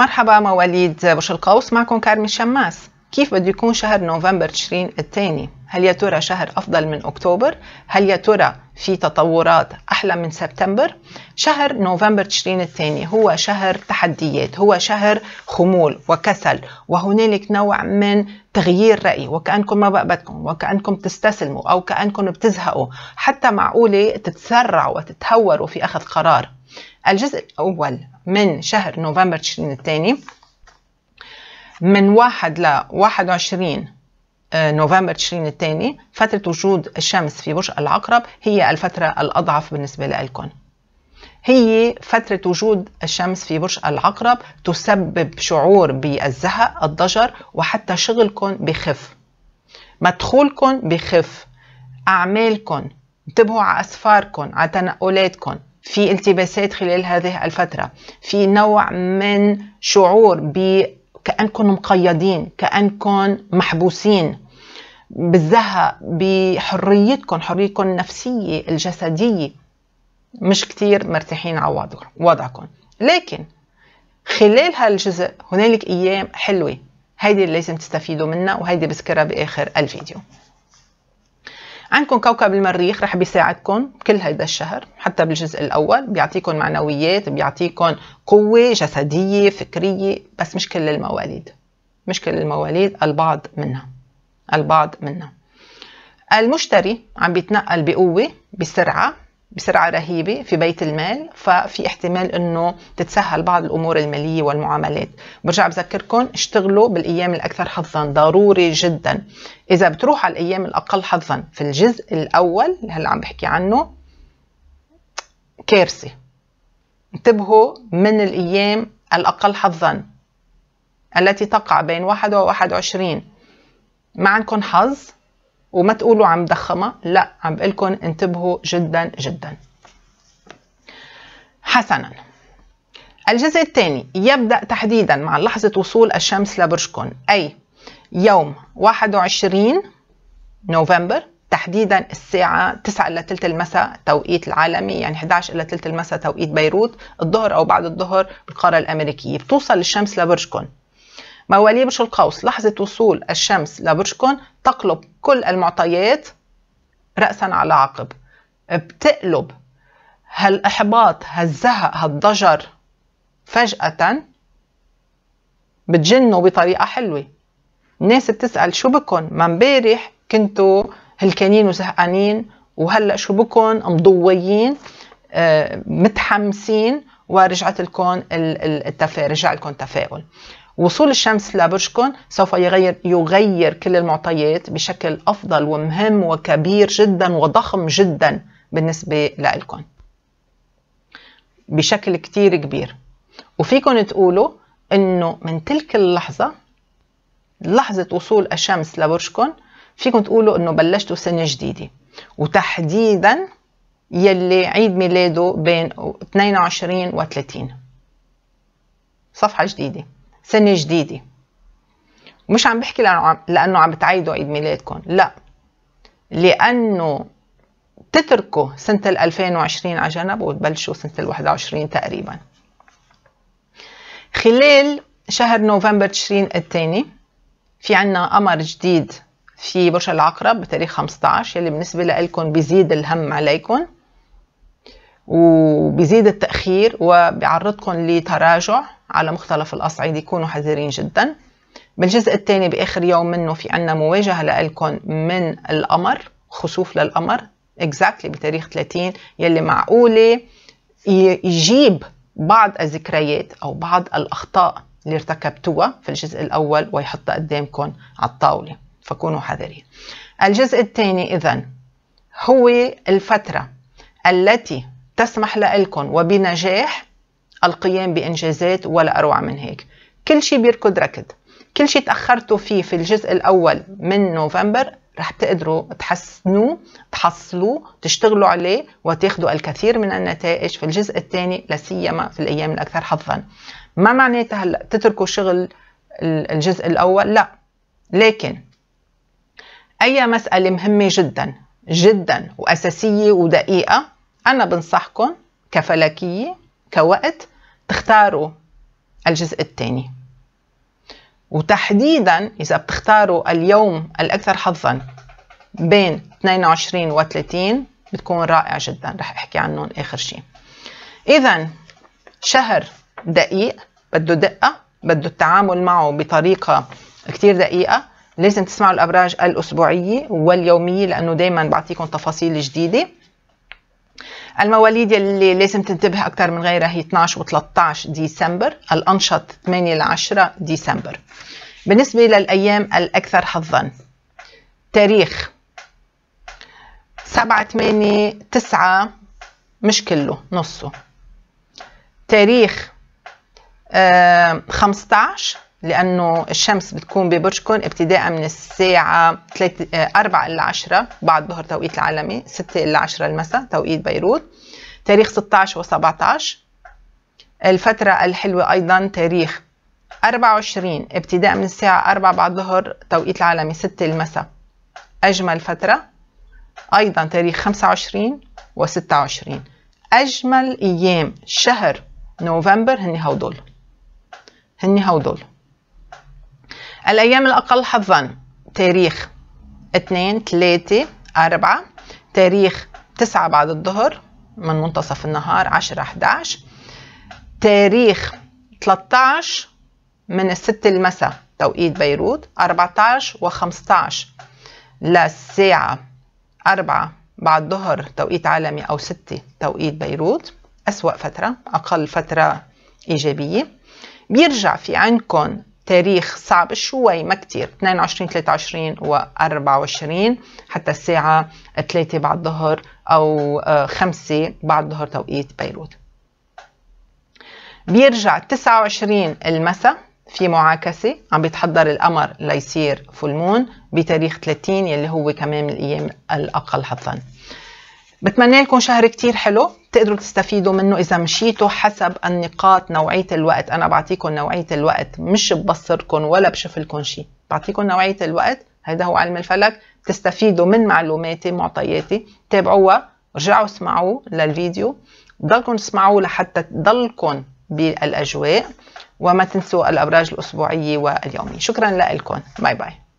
مرحبا مواليد برج القوس معكم كارمي شماس كيف بده يكون شهر نوفمبر تشرين الثاني هل يا ترى شهر أفضل من أكتوبر هل يا ترى في تطورات أحلى من سبتمبر شهر نوفمبر تشرين الثاني هو شهر تحديات هو شهر خمول وكسل وهنالك نوع من تغيير رأي وكأنكم ما بقى بدكم وكأنكم تستسلموا أو كأنكم بتزهقوا حتى معقولة تتسرعوا وتتهوروا في أخذ قرار الجزء الأول من شهر نوفمبر تشرين الثاني من واحد ل 21 آه، نوفمبر تشرين الثاني فترة وجود الشمس في برج العقرب هي الفترة الأضعف بالنسبة لكم هي فترة وجود الشمس في برج العقرب تسبب شعور بالزهق الضجر وحتى شغلكم بخف مدخولكم بخف أعمالكم انتبهوا على أسفاركم على تنقلاتكم في التباسات خلال هذه الفترة في نوع من شعور كأنكم مقيدين كأنكم محبوسين بالزهق بحريتكم حريتكم النفسية الجسدية مش كتير مرتاحين على وضعكم لكن خلال هالجزء هنالك أيام حلوة هيدي اللي لازم تستفيدوا منها وهيدي بذكرها بآخر الفيديو عندكم كوكب المريخ رح بيساعدكم كل هيدا الشهر حتى بالجزء الاول بيعطيكم معنويات بيعطيكم قوه جسديه فكريه بس مش كل المواليد مش كل المواليد البعض منها البعض منها المشتري عم بيتنقل بقوه بسرعه بسرعة رهيبة في بيت المال ففي احتمال انه تتسهل بعض الامور المالية والمعاملات برجع بذكركم اشتغلوا بالايام الاكثر حظا ضروري جدا اذا بتروح على الايام الاقل حظا في الجزء الاول اللي هلا عم بحكي عنه كارثة انتبهوا من الايام الاقل حظا التي تقع بين واحد وواحد وعشرين ما عندكم حظ وما تقولوا عم ضخمها لا عم بقلكم انتبهوا جدا جدا حسنا الجزء الثاني يبدأ تحديدا مع لحظة وصول الشمس لبرجكم أي يوم 21 نوفمبر تحديدا الساعة 9 إلى ثلث المساء توقيت العالمي يعني 11 إلى ثلث المساء توقيت بيروت الظهر أو بعد الظهر بالقارة الأمريكية بتوصل الشمس لبرجكم مواليه برج القوس لحظة وصول الشمس لبرجكم تقلب كل المعطيات رأسا على عقب بتقلب هالإحباط هالزهق هالضجر فجأة بتجنوا بطريقة حلوة الناس بتسأل شو بكن ما مبارح كنتوا هلكانين وزهقانين وهلأ شو بكن مضويين آه، متحمسين ورجعت لكم التفاؤل رجع لكم تفاؤل وصول الشمس لبرجكم سوف يغير يغير كل المعطيات بشكل افضل ومهم وكبير جدا وضخم جدا بالنسبه لكم بشكل كتير كبير وفيكم تقولوا انه من تلك اللحظه لحظه وصول الشمس لبرجكم فيكم تقولوا انه بلشتوا سنه جديده وتحديدا يلي عيد ميلاده بين 22 و 30 صفحه جديده سنة جديدة مش عم بحكي لأنه عم بتعيدوا عيد ميلادكم لا لأنه تتركوا سنة 2020 على جنب وتبلشوا سنة 21 تقريبا خلال شهر نوفمبر تشرين الثاني في عنا قمر جديد في برج العقرب بتاريخ 15 يلي بالنسبة لكم بيزيد الهم عليكم وبزيد التأخير وبيعرضكم لتراجع على مختلف الأصعدة كونوا حذرين جدا بالجزء الثاني بآخر يوم منه في عنا مواجهة لإلكم من القمر خسوف للقمر اكزاكتلي بتاريخ 30 يلي معقولة يجيب بعض الذكريات أو بعض الأخطاء اللي ارتكبتوها في الجزء الأول ويحطها قدامكم على الطاولة فكونوا حذرين الجزء الثاني إذا هو الفترة التي تسمح لإلكم وبنجاح القيام بإنجازات ولا أروع من هيك كل شيء بيركض ركض كل شيء تأخرتوا فيه في الجزء الأول من نوفمبر رح تقدروا تحسنوه تحصلوه تشتغلوا عليه وتاخذوا الكثير من النتائج في الجزء الثاني سيما في الايام الاكثر حظا ما معناتها هلا تتركوا شغل الجزء الاول لا لكن اي مساله مهمه جدا جدا واساسيه ودقيقه أنا بنصحكم كفلكية كوقت تختاروا الجزء الثاني وتحديدا إذا بتختاروا اليوم الأكثر حظا بين 22 و 30 بتكون رائع جدا رح أحكي عنهم آخر شيء إذا شهر دقيق بده دقة بده التعامل معه بطريقة كتير دقيقة لازم تسمعوا الأبراج الأسبوعية واليومية لأنه دايما بعطيكم تفاصيل جديدة المواليد اللي لازم تنتبه أكثر من غيرها هي 12 و13 ديسمبر الأنشط 8 ل 10 ديسمبر بالنسبة للأيام الأكثر حظا تاريخ 7 8 9 مش كله نصه تاريخ 15 آه، لانه الشمس بتكون ببرجكم ابتداء من الساعه 3 4 الا 10 بعد ظهر توقيت العالمي 6 الا 10 المساء توقيت بيروت تاريخ 16 و17 الفترة الحلوة أيضا تاريخ 24 ابتداء من الساعة 4 بعد ظهر توقيت العالمي 6 المساء أجمل فترة أيضا تاريخ 25 و26 أجمل أيام شهر نوفمبر هن هودول هن هودول الأيام الأقل حظا تاريخ 2 3 4 تاريخ 9 بعد الظهر من منتصف النهار 10 11 تاريخ 13 من الستة المساء توقيت بيروت 14 و15 للساعة 4 بعد ظهر توقيت عالمي أو 6 توقيت بيروت أسوأ فترة أقل فترة إيجابية بيرجع في عندكم تاريخ صعب شوي ما كتير 22 23 و 24 حتى الساعة 3 بعد الظهر أو 5 آه، بعد الظهر توقيت بيروت بيرجع 29 المساء في معاكسة عم بيتحضر القمر ليصير فول مون بتاريخ 30 يلي هو كمان من الأيام الأقل حظاً بتمنى لكم شهر كتير حلو تقدروا تستفيدوا منه اذا مشيتوا حسب النقاط نوعيه الوقت انا بعطيكم نوعيه الوقت مش ببصركم ولا بشوف لكم شيء بعطيكم نوعيه الوقت هذا هو علم الفلك تستفيدوا من معلوماتي معطياتي تابعوها رجعوا اسمعوا للفيديو ضلكم تسمعوا لحتى تضلكم بالاجواء وما تنسوا الابراج الاسبوعيه واليوميه شكرا لكم باي باي